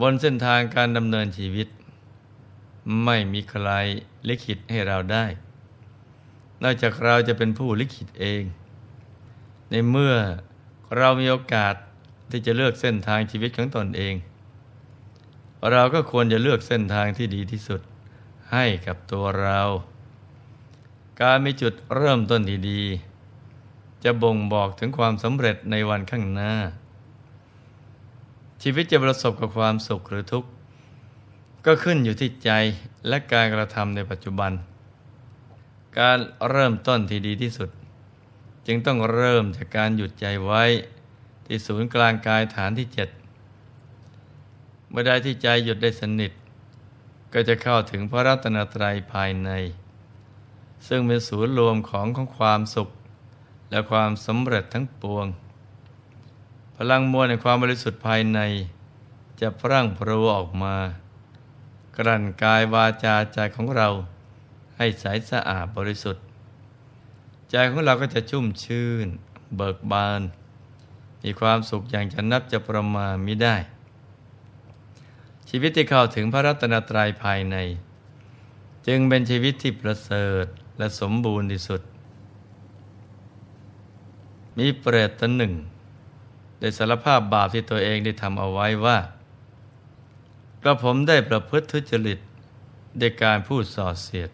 บนเส้นทางการดำเนินชีวิต ไม่มีใครลิขิตให้เราได้ นอกจากเราจะเป็นผู้ลิขิตเอง ในเมื่อเรามีโอกาสที่จะเลือกเส้นทางชีวิตของตนเอง เราก็ควรจะเลือกเส้นทางที่ดีที่สุดให้กับตัวเรา การมีจุดเริ่มต้นที่ดี จะบ่งบอกถึงความสำเร็จในวันข้างหน้าชีวิตจะประสบกับความสุขหรือทุกข์ ก็ขึ้นอยู่ที่ใจและการกระทำในปัจจุบัน การเริ่มต้นที่ดีที่สุด จึงต้องเริ่มจากการหยุดใจไว้ที่ศูนย์กลางกายฐานที่เจ็ดเมื่อใดที่ใจหยุดได้สนิท ก็จะเข้าถึงพระรัตนตรัยภายใน ซึ่งเป็นศูนย์รวมของของความสุขและความสำเร็จทั้งปวงพลังมวลแห่งความบริสุทธิ์ภายใน จะพรั่งพรูออกมา กลั่นกายวาจาใจของเราให้ใสสะอาดบริสุทธิ์ใจของเราก็จะชุ่มชื่น เบิกบาน มีความสุขอย่างจะนับจะประมาณมิได้ ชีวิตที่เข้าถึงพระรัตนตรัยภายใน จึงเป็นชีวิตที่ประเสริฐและสมบูรณ์ที่สุดมีเปรตตนหนึ่งได้สารภาพบาปที่ตัวเองได้ทำเอาไว้ว่า กระผมได้ประพฤติทุจริตด้วยการพูดส่อเสียด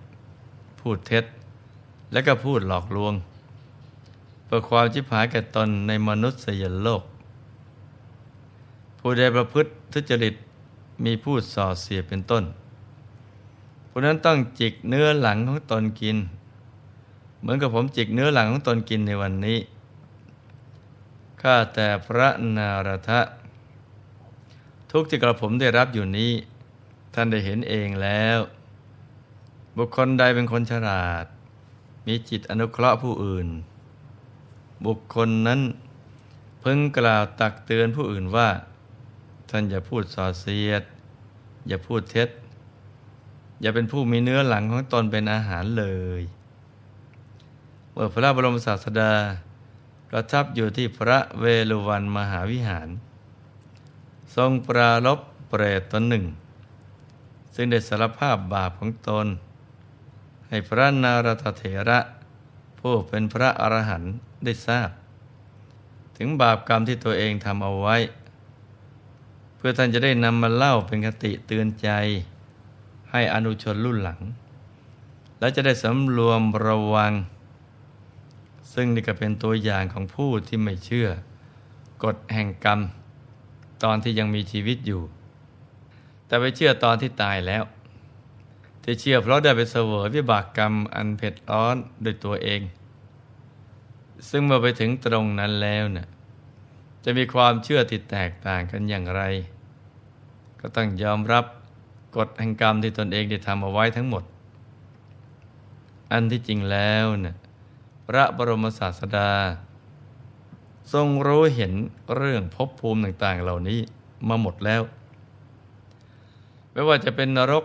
พูดเท็จ และก็พูดหลอกลวง เพื่อความชิบหายแก่ตนในมนุษยโลก ผู้ใดประพฤติทุจริตมีพูดส่อเสียดเป็นต้นผู้นั้นต้องจิกเนื้อหลังของตนกิน เหมือนกับผมจิกเนื้อหลังของตนกินในวันนี้ข้าแต่พระนารทะทุกที่กระผมได้รับอยู่นี้ ท่านได้เห็นเองแล้ว บุคคลใดเป็นคนฉลาด มีจิตอนุเคราะห์ผู้อื่น บุคคลนั้น พึงกล่าวตักเตือนผู้อื่นว่า ท่านอย่าพูดส่อเสียดอย่าพูดเท็จ อย่าเป็นผู้มีเนื้อหลังของตนเป็นอาหารเลยเมื่อพระบรมศาสดาาประทับอยู่ที่พระเวลุวันมหาวิหาร ทรงปรารบเปรตตนหนึ่ง ซึ่งได้สารภาพบาปของตน ให้พระนารถเถระ ผู้เป็นพระอรหันต์ได้ทราบ ถึงบาปกรรมที่ตัวเองทำเอาไว้ เพื่อท่านจะได้นำมาเล่าเป็นคติเตือนใจ ให้อนุชนรุ่นหลัง และจะได้สำรวมระวังซึ่งนี่ก็เป็นตัวอย่างของผู้ที่ไม่เชื่อกฎแห่งกรรม ตอนที่ยังมีชีวิตอยู่ แต่ไปเชื่อตอนที่ตายแล้ว ที่เชื่อเพราะ ได้ไป เสวยวิบากกรรมอันเผ็ดร้อนโดยตัวเองซึ่งเมื่อไปถึงตรงนั้นแล้วเนะ่ยจะมีความเชื่อที่แตกต่างกันอย่างไร ก็ต้องยอมรับกฎแห่งกรรมที่ตนเองได้ทำเอาไว้ทั้งหมด อันที่จริงแล้วเนะ่ยพระบรมศาสดา ทรงรู้เห็นเรื่องภพภูมิต่างๆเหล่านี้ มาหมดแล้ว ไม่ว่าจะเป็นนรก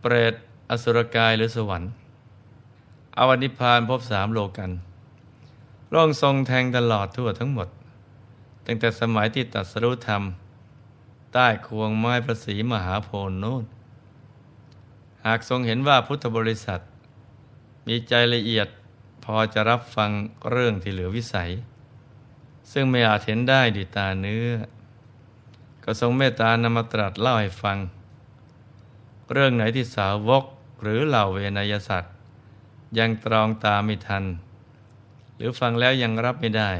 เปรต อสุรกายหรือสวรรค์อวันิพานพบสามโลกันร่องทรงแทงตลอดทั่วทั้งหมดตั้งแต่สมัยที่ตัดสรุธรรม ใต้ควงไม้ประสีมหาโพนโน้นหากทรงเห็นว่าพุทธบริษัท มีใจละเอียดพอจะรับฟังเรื่องที่เหลือวิสัย ซึ่งไม่อาจเห็นได้ด้วยตาเนื้อ ก็ทรงเมตตานำมาตรัสเล่าให้ฟัง เรื่องไหนที่สาวกหรือเหล่าเวนยสัตว์ ยังตรองตาไม่ทันหรือฟังแล้วยังรับไม่ได้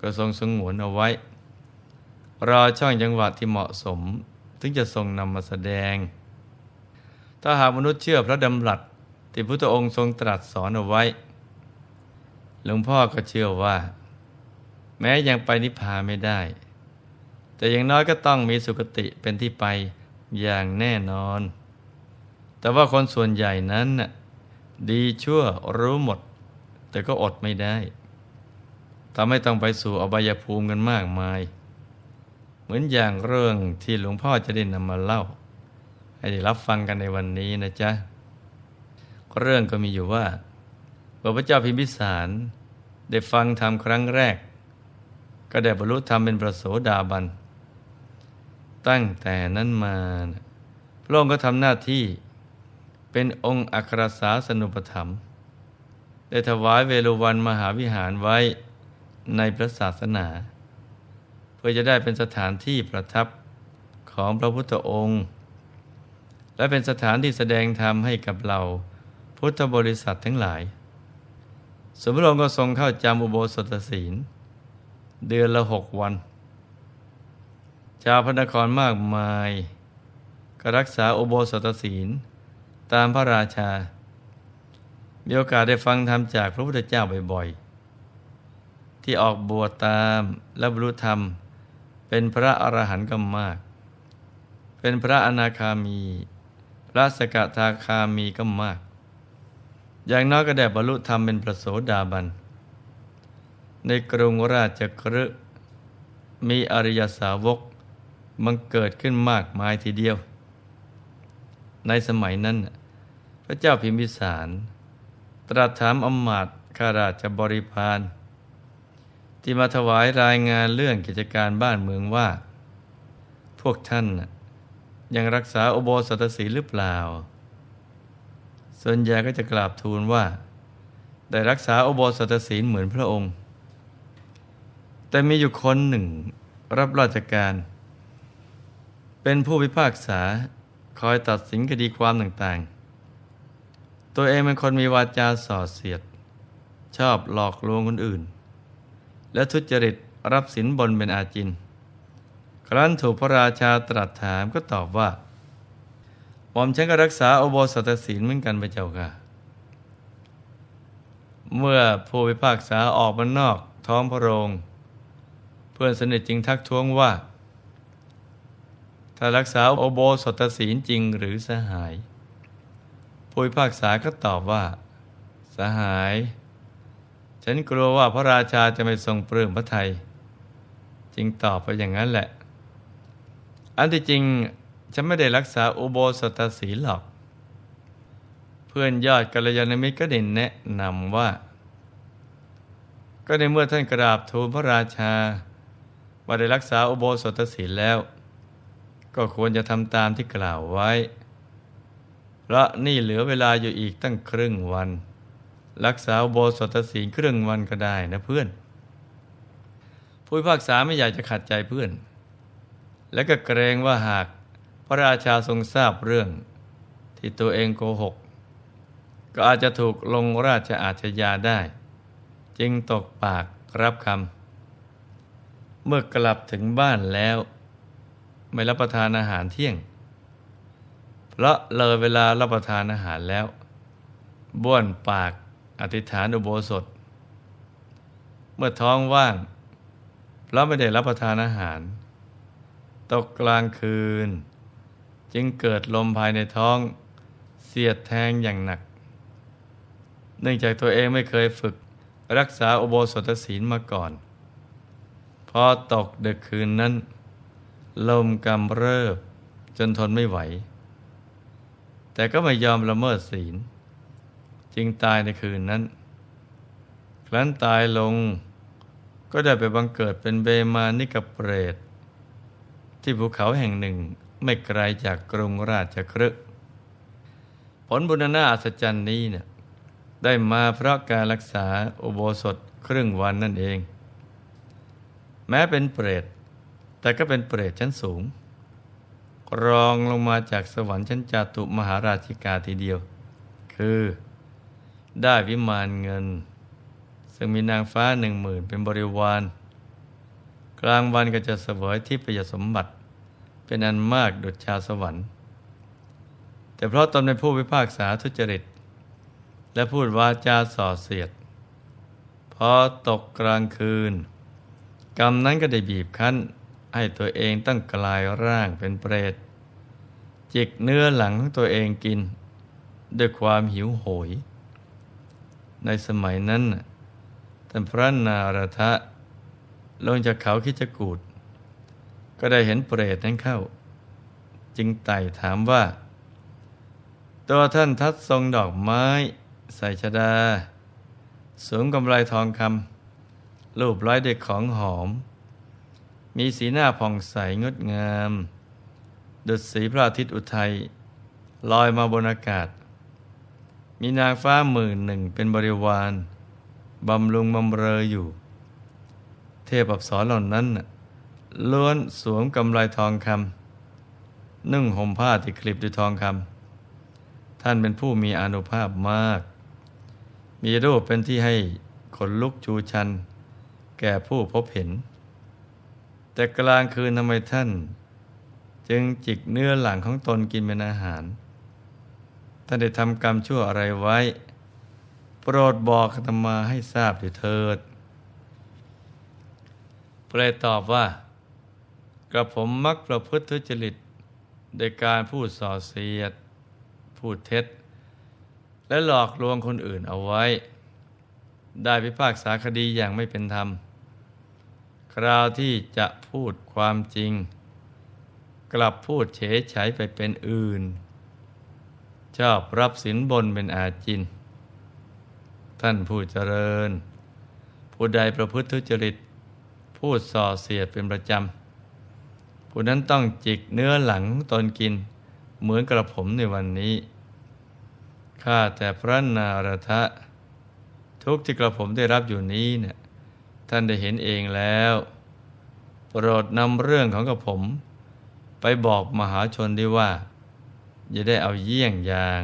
ก็ทรงสงวนเอาไว้รอช่องจังหวะที่เหมาะสมถึงจะทรงนำมาแสดง ถ้าหากมนุษย์เชื่อพระดำรัสที่พพุทธองค์ทรงตรัสสอนเอาไว้หลวงพ่อก็เชื่อว่า แม้ยังไปนิพพานไม่ได้ แต่อย่างน้อยก็ต้องมีสุคติเป็นที่ไปอย่างแน่นอน แต่ว่าคนส่วนใหญ่นั้นน่ดีชั่วรู้หมด แต่ก็อดไม่ได้ทำให้ต้องไปสู่อบายภูมิกันมากมาย เหมือนอย่างเรื่องที่หลวงพ่อจะได้นำมาเล่า ให้ได้รับฟังกันในวันนี้นะจ๊ะเรื่องก็มีอยู่ว่าอพระเจ้าพิมพิสารได้ฟังธรรมครั้งแรก ก็ได้บรรลุธรรมเป็นประโสดาบัน ตั้งแต่นั้นมาพระองค์ก็ทำหน้าที่เป็นองค์อัครสาสนุปถรม ได้ถวายเวรุวันมหาวิหารไว้ในพระศาสนา เพื่อจะได้เป็นสถานที่ประทับของพระพุทธองค์ และเป็นสถานที่แสดงธรรมให้กับเราพุทธบริษัททั้งหลายสมพระองค์ก็ทรงเข้าจำอุโบสถศีล เดือนละหกวัน ชาวพระนครมากมายก็รักษาอุโบสถศีล ตามพระราชามีโอกาสได้ฟังธรรมจากพระพุทธเจ้าบ่อยๆ ที่ออกบวชตามและบรรลุธรรมเป็นพระอรหันต์ก็มาก เป็นพระอนาคามีพระสกทาคามีก็มากอย่างน้อยก็ได้บรรลุธรรมเป็นประโสดาบัน ในกรุงราชกฤหมีอริยสาวกมันเกิดขึ้นมากมายทีเดียว ในสมัยนั้น พระเจ้าพิมพิสาร ตรัสถามอมมาตข้าราชบริพารที่มาถวายรายงานเรื่องกิจการบ้านเมืองว่า พวกท่านยังรักษาโอโบสถศีลหรือเปล่าส่วนใหญ่ก็จะกราบทูลว่า ได้รักษาอุโบสถศีลเหมือนพระองค์ แต่มีอยู่คนหนึ่งรับราชการ เป็นผู้พิพากษาคอยตัดสินคดีความต่างๆ ตัวเองเป็นคนมีวาจาส่อเสียด ชอบหลอกลวงคนอื่น และทุจริตรับสินบนเป็นอาจิน ครั้นถูกพระราชาตรัสถามก็ตอบว่าหม่อมฉันก็รักษาอโบสถศีลเหมือนกันพระเจ้าค่ะเมื่อผู้พิพากษาออกมานอกท้องพระโรงเพื่อนสนิทจึงทักท้วงว่าถ้ารักษาอโบสถศีลจริงหรือสหายผู้พิพากษาก็ตอบว่า สหาย ฉันกลัวว่าพระราชาจะไม่ทรงปลื้มพระไทยจึงตอบไปอย่างนั้นแหละ อันที่จริงฉันไม่ได้รักษาอุโบสถศีลหรอก เพื่อนยอดกัลยาณมิตรก็ได้แนะนำว่า ก็ในเมื่อท่านกราบทูลพระราชา ว่าได้รักษาอุโบสถศีลแล้ว ก็ควรจะทำตามที่กล่าวไว้พระนี่เหลือเวลาอยู่อีกตั้งครึ่งวัน รักษาอุโบสถศีลครึ่งวันก็ได้นะเพื่อน ผู้พิพากษาไม่อยากจะขัดใจเพื่อน และก็เกรงว่าหากพระราชาทรงทราบเรื่องที่ตัวเองโกหก ก็อาจจะถูกลงราชอาชญาได้จึงตกปากรับคำเมื่อกลับถึงบ้านแล้ว ไม่รับประทานอาหารเที่ยง เพราะเลยเวลารับประทานอาหารแล้ว บ้วนปากอธิษฐานอุโบสถ เมื่อท้องว่างเพราะไม่ได้รับประทานอาหาร ตกกลางคืนจึงเกิดลมภายในท้อง เสียดแทงอย่างหนัก เนื่องจากตัวเองไม่เคยฝึกรักษาอุโบสถศีลมาก่อน พอตกดึกคืนนั้น ลมกำเริบจนทนไม่ไหว แต่ก็ไม่ยอมละเมิดศีล จึงตายในคืนนั้นครั้นตายลง ก็ได้ไปบังเกิดเป็นเบมานิกเปรต ที่ภูเขาแห่งหนึ่งไม่ไกลจากกรุงราชครึผลบุญนาอัศจรรย์นี้เนี่ยได้มาเพราะการรักษาอุโบสถครึ่งวันนั่นเอง แม้เป็นเปรต แต่ก็เป็นเปรตชั้นสูงรองลงมาจากสวรรค์ชั้นจาตุมหาราชิกาทีเดียว คือได้วิมานเงิน ซึ่งมีนางฟ้าหนึ่งหมื่นเป็นบริวาร กลางวันก็จะเสวยที่ประยสมบัติเป็นอันมากดุจชาวสวรรค์ แต่เพราะตนเป็นผู้พิพากษาทุจริต และพูดวาจาส่อเสียดพอตกกลางคืน กรรมนั้นก็ได้บีบคั้นให้ตัวเองต้องกลายร่างเป็นเปรตจิกเนื้อหลังตัวเองกิน ด้วยความหิวโหย ในสมัยนั้นท่านพระนารทะลงจากเขาคิจกูดก็ได้เห็นเปรตนั้นเข้า จึงไต่ถามว่า ตัวท่านทัดทรงดอกไม้ ใส่ชดา สูงกำไลทองคำรูปร้อยเด็กของหอม มีสีหน้าผ่องใสงดงาม ดุดสีพระอาทิตย์อุทัย ลอยมาบนอากาศ มีนางฟ้าหมื่นหนึ่งเป็นบริวารบำรุงบำเรออยู่ เทพอับสรเหล่านั้นล้วนสวมกำไลทองคำนึ่งห่มผ้าที่คลิบด้วยทองคำท่านเป็นผู้มีอนุภาพมาก มีรูปเป็นที่ให้ขนลุกชูชัน แก่ผู้พบเห็น แต่กลางคืนทำไมท่าน จึงจิกเนื้อหลังของตนกินเป็นอาหารท่านได้ทำกรรมชั่วอะไรไว้ โปรดบอกธรรมาให้ทราบด้วยเถิดเปรตตอบว่ากระผมมักประพฤติทุจริตโดยการพูดส่อเสียด พูดเท็จ และหลอกลวงคนอื่นเอาไว้ ได้พิพากษาคดีอย่างไม่เป็นธรรม คราวที่จะพูดความจริง กลับพูดเฉยใช้ไปเป็นอื่น ชอบรับสินบนเป็นอาจิน ท่านผู้เจริญ ผู้ใดประพฤติทุจริต พูดส่อเสียดเป็นประจำุณนั้นต้องจิกเนื้อหลังตนกินเหมือนกระผมในวันนี้ ข้าแต่พระนารทะ ทุกที่กระผมได้รับอยู่นี้เนะี่ยท่านได้เห็นเองแล้ว โปรดนำเรื่องของกระผม ไปบอกมหาชนด้วยว่าอย่าได้เอาเยี่ยงอย่าง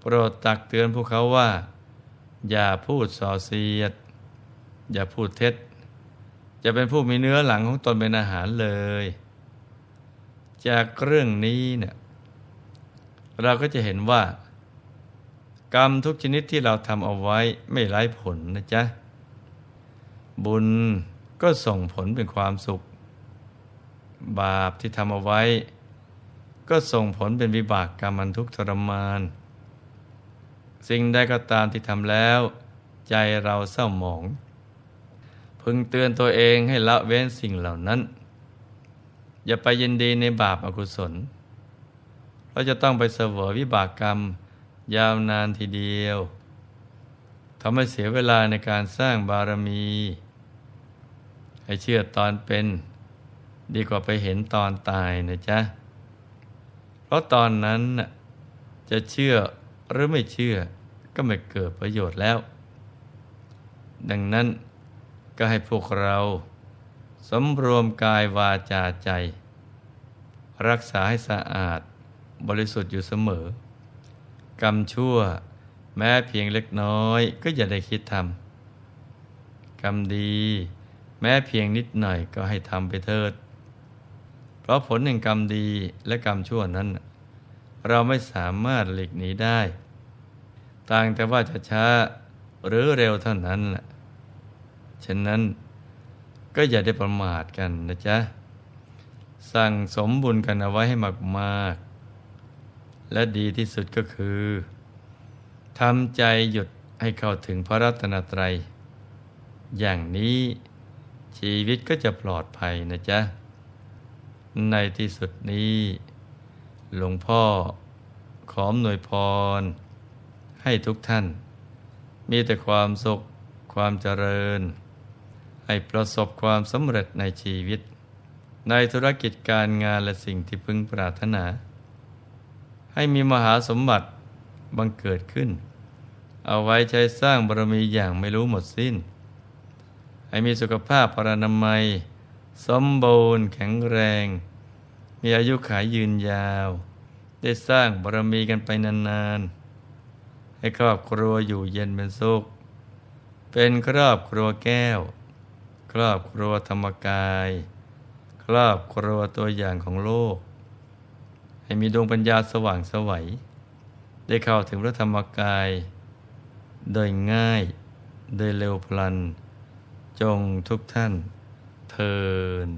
โปรดตักเตือนพวกเขาว่า อย่าพูดส่อเสียด อย่าพูดเท็จจะเป็นผู้มีเนื้อหลังของตนเป็นอาหารเลย จากเรื่องนี้เนี่ย เราก็จะเห็นว่า กรรมทุกชนิดที่เราทำเอาไว้ไม่ไร้ผลนะจ๊ะบุญก็ส่งผลเป็นความสุข บาปที่ทำเอาไว้ ก็ส่งผลเป็นวิบากกรรมอันทุกข์ทรมาน สิ่งใดก็ตามที่ทำแล้ว ใจเราเศร้าหมองพึงเตือนตัวเองให้ละเว้นสิ่งเหล่านั้น อย่าไปยินดีในบาปอกุศลเราจะต้องไปเสวยวิบากกรรมยาวนานทีเดียวทำให้เสียเวลาในการสร้างบารมี ให้เชื่อตอนเป็น ดีกว่าไปเห็นตอนตายนะจ๊ะเพราะตอนนั้นจะเชื่อหรือไม่เชื่อก็ไม่เกิดประโยชน์แล้ว ดังนั้นก็ให้พวกเราสำรวมกายวาจาใจ รักษาให้สะอาดบริสุทธิ์อยู่เสมอ กรรมชั่ว แม้เพียงเล็กน้อยก็อย่าได้คิดทำกรรมดี แม้เพียงนิดหน่อยก็ให้ทำไปเถิด เพราะผลแห่งกรรมดีและกรรมชั่วนั้น เราไม่สามารถหลีกหนีได้ ต่างแต่ว่าจะช้า หรือเร็วเท่านั้นแหละฉะนั้นก็อย่าได้ประมาทกันนะจ๊ะสั่งสมบุญกันเอาไว้ให้มากๆ และดีที่สุดก็คือทำใจหยุดให้เข้าถึงพระรัตนตรัย อย่างนี้ชีวิตก็จะปลอดภัยนะจ๊ะ ในที่สุดนี้ หลวงพ่อขอมหน่วยพร ให้ทุกท่าน มีแต่ความสุขความเจริญให้ประสบความสำเร็จในชีวิต ในธุรกิจการงานและสิ่งที่พึงปรารถนา ให้มีมหาสมบัติบังเกิดขึ้น เอาไว้ใช้สร้างบารมีอย่างไม่รู้หมดสิ้น ให้มีสุขภาพพรานามัยสมบูรณ์แข็งแรง มีอายุขายยืนยาว ได้สร้างบารมีกันไปนานๆ ให้ครอบครัวอยู่เย็นเป็นสุข เป็นครอบครัวแก้วครอบครัวธรรมกายครอบครัวตัวอย่างของโลก ให้มีดวงปัญญาสว่างสวัยได้เข้าถึงพระธรรมกาย โดยง่าย โดยเร็วพลัน จงทุกท่านเทิน